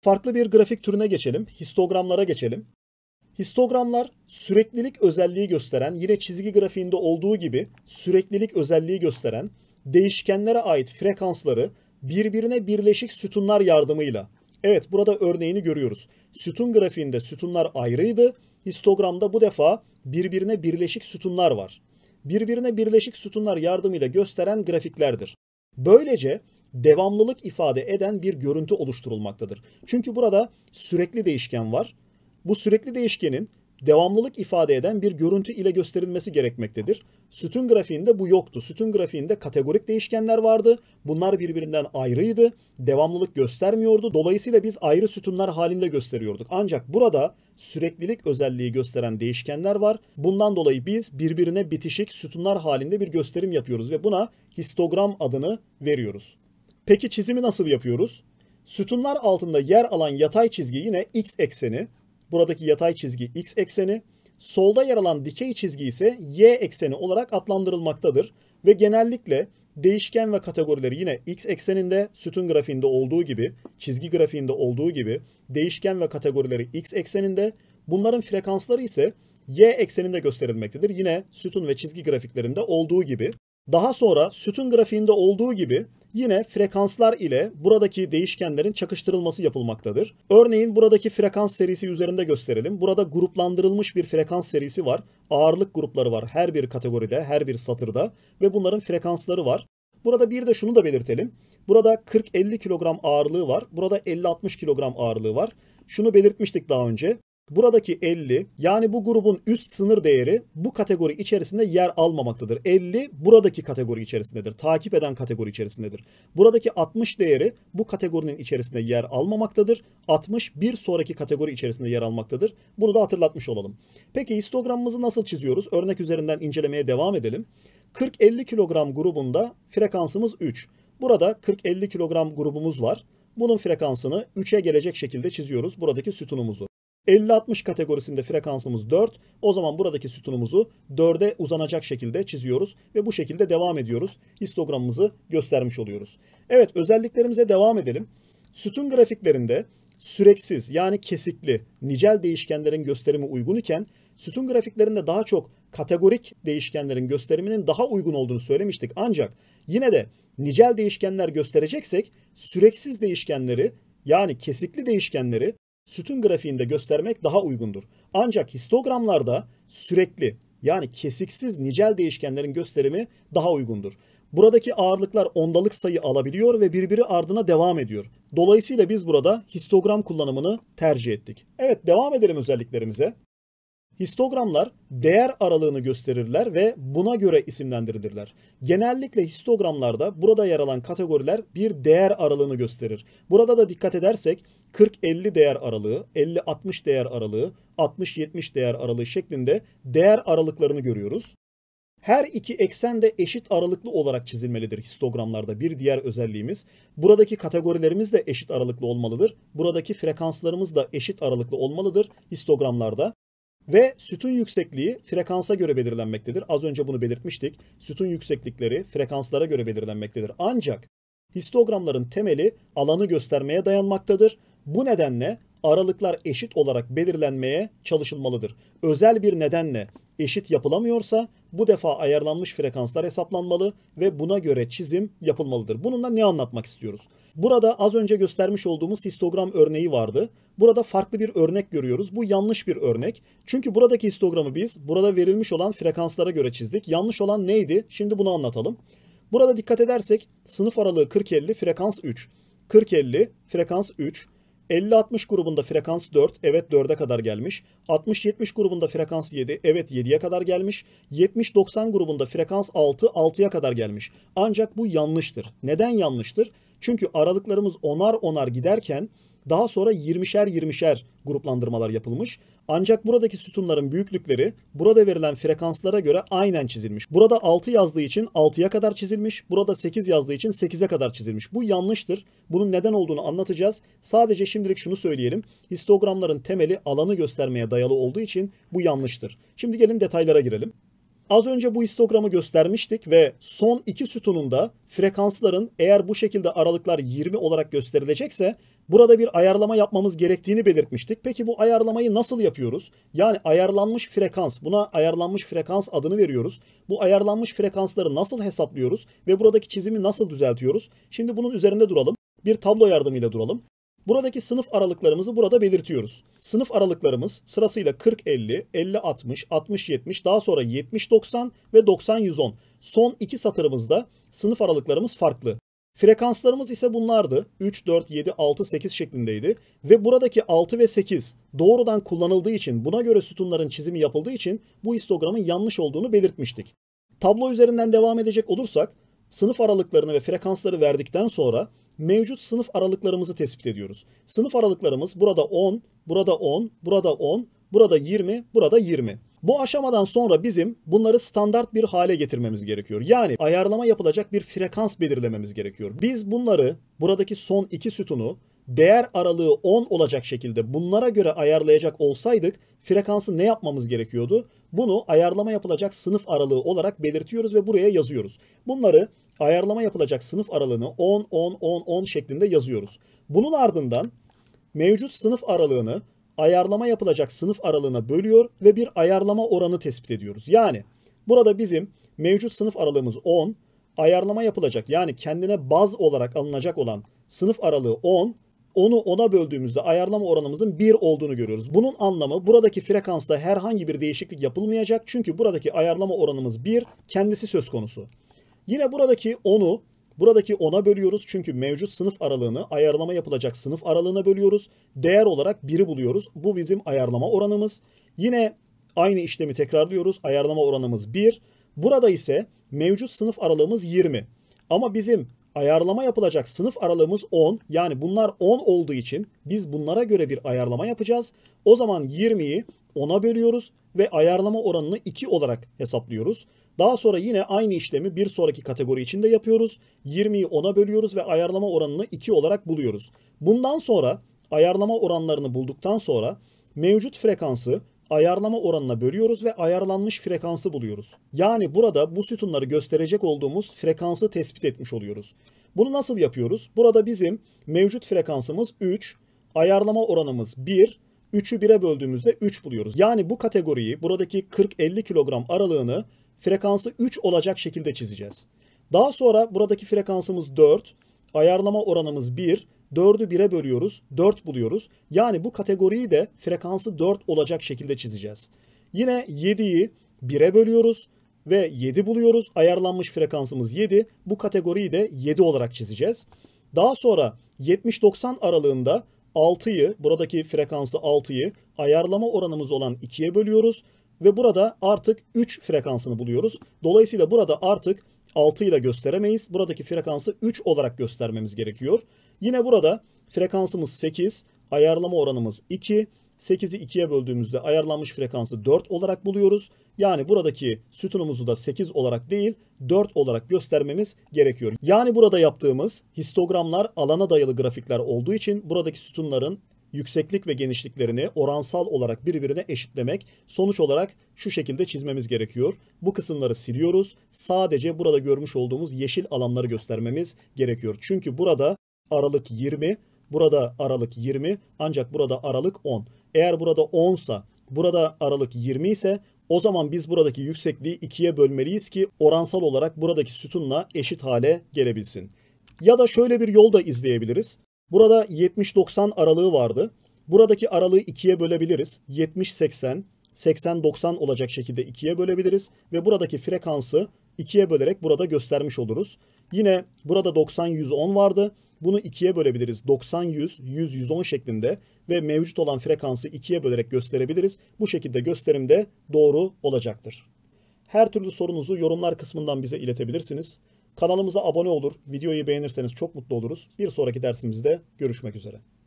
Farklı bir grafik türüne geçelim. Histogramlara geçelim. Histogramlar süreklilik özelliği gösteren, yine çizgi grafiğinde olduğu gibi süreklilik özelliği gösteren değişkenlere ait frekansları birbirine birleşik sütunlar yardımıyla. Evet burada örneğini görüyoruz. Sütun grafiğinde sütunlar ayrıydı. Histogramda bu defa birbirine birleşik sütunlar var. Birbirine birleşik sütunlar yardımıyla gösteren grafiklerdir. Böylece devamlılık ifade eden bir görüntü oluşturulmaktadır. Çünkü burada sürekli değişken var. Bu sürekli değişkenin devamlılık ifade eden bir görüntü ile gösterilmesi gerekmektedir. Sütun grafiğinde bu yoktu. Sütun grafiğinde kategorik değişkenler vardı. Bunlar birbirinden ayrıydı. Devamlılık göstermiyordu. Dolayısıyla biz ayrı sütunlar halinde gösteriyorduk. Ancak burada süreklilik özelliği gösteren değişkenler var. Bundan dolayı biz birbirine bitişik sütunlar halinde bir gösterim yapıyoruz ve buna histogram adını veriyoruz. Peki çizimi nasıl yapıyoruz? Sütunlar altında yer alan yatay çizgi yine x ekseni. Buradaki yatay çizgi x ekseni. Solda yer alan dikey çizgi ise y ekseni olarak adlandırılmaktadır ve genellikle değişken ve kategorileri yine x ekseninde sütun grafiğinde olduğu gibi, çizgi grafiğinde olduğu gibi değişken ve kategorileri x ekseninde, bunların frekansları ise y ekseninde gösterilmektedir. Yine sütun ve çizgi grafiklerinde olduğu gibi. Daha sonra sütun grafiğinde olduğu gibi yine frekanslar ile buradaki değişkenlerin çakıştırılması yapılmaktadır. Örneğin buradaki frekans serisi üzerinde gösterelim. Burada gruplandırılmış bir frekans serisi var. Ağırlık grupları var her bir kategoride, her bir satırda ve bunların frekansları var. Burada bir de şunu da belirtelim. Burada 40-50 kilogram ağırlığı var. Burada 50-60 kilogram ağırlığı var. Şunu belirtmiştik daha önce. Buradaki 50 yani bu grubun üst sınır değeri bu kategori içerisinde yer almamaktadır. 50 buradaki kategori içerisindedir. Takip eden kategori içerisindedir. Buradaki 60 değeri bu kategorinin içerisinde yer almamaktadır. 60 bir sonraki kategori içerisinde yer almaktadır. Bunu da hatırlatmış olalım. Peki histogramımızı nasıl çiziyoruz? Örnek üzerinden incelemeye devam edelim. 40-50 kilogram grubunda frekansımız 3. Burada 40-50 kilogram grubumuz var. Bunun frekansını 3'e gelecek şekilde çiziyoruz buradaki sütunumuzu. 50-60 kategorisinde frekansımız 4. O zaman buradaki sütunumuzu 4'e uzanacak şekilde çiziyoruz ve bu şekilde devam ediyoruz. Histogramımızı göstermiş oluyoruz. Evet özelliklerimize devam edelim. Sütun grafiklerinde süreksiz yani kesikli nicel değişkenlerin gösterimi uygun iken sütun grafiklerinde daha çok kategorik değişkenlerin gösteriminin daha uygun olduğunu söylemiştik. Ancak yine de nicel değişkenler göstereceksek süreksiz değişkenleri yani kesikli değişkenleri sütun grafiğinde göstermek daha uygundur. Ancak histogramlarda sürekli yani kesiksiz nicel değişkenlerin gösterimi daha uygundur. Buradaki ağırlıklar ondalık sayı alabiliyor ve birbiri ardına devam ediyor. Dolayısıyla biz burada histogram kullanımını tercih ettik. Evet devam edelim özelliklerimize. Histogramlar değer aralığını gösterirler ve buna göre isimlendirilirler. Genellikle histogramlarda burada yer alan kategoriler bir değer aralığını gösterir. Burada da dikkat edersek 40-50 değer aralığı, 50-60 değer aralığı, 60-70 değer aralığı şeklinde değer aralıklarını görüyoruz. Her iki eksen de eşit aralıklı olarak çizilmelidir histogramlarda bir diğer özelliğimiz. Buradaki kategorilerimiz de eşit aralıklı olmalıdır. Buradaki frekanslarımız da eşit aralıklı olmalıdır histogramlarda. Ve sütun yüksekliği frekansa göre belirlenmektedir. Az önce bunu belirtmiştik. Sütun yükseklikleri frekanslara göre belirlenmektedir. Ancak histogramların temeli alanı göstermeye dayanmaktadır bu nedenle aralıklar eşit olarak belirlenmeye çalışılmalıdır. Özel bir nedenle eşit yapılamıyorsa bu defa ayarlanmış frekanslar hesaplanmalı ve buna göre çizim yapılmalıdır. Bununla ne anlatmak istiyoruz? Burada az önce göstermiş olduğumuz histogram örneği vardı. Burada farklı bir örnek görüyoruz. Bu yanlış bir örnek. Çünkü buradaki histogramı biz burada verilmiş olan frekanslara göre çizdik. Yanlış olan neydi? Şimdi bunu anlatalım. Burada dikkat edersek sınıf aralığı 40-50 frekans 3. 40-50 frekans 3. 50-60 grubunda frekans 4, evet 4'e kadar gelmiş. 60-70 grubunda frekans 7, evet 7'ye kadar gelmiş. 70-90 grubunda frekans 6, 6'ya kadar gelmiş. Ancak bu yanlıştır. Neden yanlıştır? Çünkü aralıklarımız onar onar giderken daha sonra 20'şer 20'şer gruplandırmalar yapılmış. Ancak buradaki sütunların büyüklükleri burada verilen frekanslara göre aynen çizilmiş. Burada 6 yazdığı için 6'ya kadar çizilmiş. Burada 8 yazdığı için 8'e kadar çizilmiş. Bu yanlıştır. Bunun neden olduğunu anlatacağız. Sadece şimdilik şunu söyleyelim. Histogramların temeli alanı göstermeye dayalı olduğu için bu yanlıştır. Şimdi gelin detaylara girelim. Az önce bu histogramı göstermiştik ve son iki sütununda frekansların eğer bu şekilde aralıklar 20 olarak gösterilecekse Burada bir ayarlama yapmamız gerektiğini belirtmiştik. Peki bu ayarlamayı nasıl yapıyoruz? Yani ayarlanmış frekans, buna ayarlanmış frekans adını veriyoruz. Bu ayarlanmış frekansları nasıl hesaplıyoruz ve buradaki çizimi nasıl düzeltiyoruz? Şimdi bunun üzerinde duralım. Bir tablo yardımıyla duralım. Buradaki sınıf aralıklarımızı burada belirtiyoruz. Sınıf aralıklarımız sırasıyla 40-50, 50-60, 60-70, daha sonra 70-90 ve 90-110. Son iki satırımızda sınıf aralıklarımız farklı. Frekanslarımız ise bunlardı. 3, 4, 7, 6, 8 şeklindeydi. Ve buradaki 6 ve 8 doğrudan kullanıldığı için buna göre sütunların çizimi yapıldığı için bu histogramın yanlış olduğunu belirtmiştik. Tablo üzerinden devam edecek olursak sınıf aralıklarını ve frekansları verdikten sonra mevcut sınıf aralıklarımızı tespit ediyoruz. Sınıf aralıklarımız burada 10, burada 10, burada 10, burada 20, burada 20. Bu aşamadan sonra bizim bunları standart bir hale getirmemiz gerekiyor. Yani ayarlama yapılacak bir frekans belirlememiz gerekiyor. Biz bunları buradaki son iki sütunu değer aralığı 10 olacak şekilde bunlara göre ayarlayacak olsaydık frekansı ne yapmamız gerekiyordu? Bunu ayarlama yapılacak sınıf aralığı olarak belirtiyoruz ve buraya yazıyoruz. Bunları ayarlama yapılacak sınıf aralığını 10 10 10 10 şeklinde yazıyoruz. Bunun ardından mevcut sınıf aralığını ayarlama yapılacak sınıf aralığına bölüyor ve bir ayarlama oranı tespit ediyoruz. Yani burada bizim mevcut sınıf aralığımız 10, ayarlama yapılacak yani kendine baz olarak alınacak olan sınıf aralığı 10, onu 10'a böldüğümüzde ayarlama oranımızın 1 olduğunu görüyoruz. Bunun anlamı buradaki frekansta herhangi bir değişiklik yapılmayacak. Çünkü buradaki ayarlama oranımız 1, kendisi söz konusu. Yine buradaki 10'u Buradaki 10'a bölüyoruz çünkü mevcut sınıf aralığını ayarlama yapılacak sınıf aralığına bölüyoruz. Değer olarak 1'i buluyoruz. Bu bizim ayarlama oranımız. Yine aynı işlemi tekrarlıyoruz. Ayarlama oranımız 1. Burada ise mevcut sınıf aralığımız 20. Ama bizim ayarlama yapılacak sınıf aralığımız 10. Yani bunlar 10 olduğu için biz bunlara göre bir ayarlama yapacağız. O zaman 20'yi 10'a bölüyoruz ve ayarlama oranını 2 olarak hesaplıyoruz. Daha sonra yine aynı işlemi bir sonraki kategori için de yapıyoruz. 20'yi 10'a bölüyoruz ve ayarlama oranını 2 olarak buluyoruz. Bundan sonra ayarlama oranlarını bulduktan sonra mevcut frekansı ayarlama oranına bölüyoruz ve ayarlanmış frekansı buluyoruz. Yani burada bu sütunları gösterecek olduğumuz frekansı tespit etmiş oluyoruz. Bunu nasıl yapıyoruz? Burada bizim mevcut frekansımız 3, ayarlama oranımız 1, 3'ü 1'e böldüğümüzde 3 buluyoruz. Yani bu kategoriyi buradaki 40-50 kilogram aralığını frekansı 3 olacak şekilde çizeceğiz. Daha sonra buradaki frekansımız 4, ayarlama oranımız 1, 4'ü 1'e bölüyoruz, 4 buluyoruz. Yani bu kategoriyi de frekansı 4 olacak şekilde çizeceğiz. Yine 7'yi 1'e bölüyoruz ve 7 buluyoruz. Ayarlanmış frekansımız 7. Bu kategoriyi de 7 olarak çizeceğiz. Daha sonra 70-90 aralığında 6'yı, buradaki frekansı 6'yı ayarlama oranımız olan 2'ye bölüyoruz ve burada artık 3 frekansını buluyoruz. Dolayısıyla burada artık 6 ile gösteremeyiz. Buradaki frekansı 3 olarak göstermemiz gerekiyor. Yine burada frekansımız 8, ayarlama oranımız 2, 8'i 2'ye böldüğümüzde ayarlanmış frekansı 4 olarak buluyoruz. Yani buradaki sütunumuzu da 8 olarak değil 4 olarak göstermemiz gerekiyor. Yani burada yaptığımız histogramlar alana dayalı grafikler olduğu için buradaki sütunların yükseklik ve genişliklerini oransal olarak birbirine eşitlemek. Sonuç olarak şu şekilde çizmemiz gerekiyor. Bu kısımları siliyoruz. Sadece burada görmüş olduğumuz yeşil alanları göstermemiz gerekiyor. Çünkü burada aralık 20, burada aralık 20 ancak burada aralık 10. Eğer burada 10 sa burada aralık 20 ise o zaman biz buradaki yüksekliği ikiye bölmeliyiz ki oransal olarak buradaki sütunla eşit hale gelebilsin. Ya da şöyle bir yol da izleyebiliriz. Burada 70-90 aralığı vardı. Buradaki aralığı ikiye bölebiliriz. 70-80, 80-90 olacak şekilde ikiye bölebiliriz. Ve buradaki frekansı ikiye bölerek burada göstermiş oluruz. Yine burada 90-110 vardı. Bunu ikiye bölebiliriz. 90-100, 100-110 şeklinde ve mevcut olan frekansı ikiye bölerek gösterebiliriz. Bu şekilde gösterim de doğru olacaktır. Her türlü sorunuzu yorumlar kısmından bize iletebilirsiniz. Kanalımıza abone olur, videoyu beğenirseniz çok mutlu oluruz. Bir sonraki dersimizde görüşmek üzere.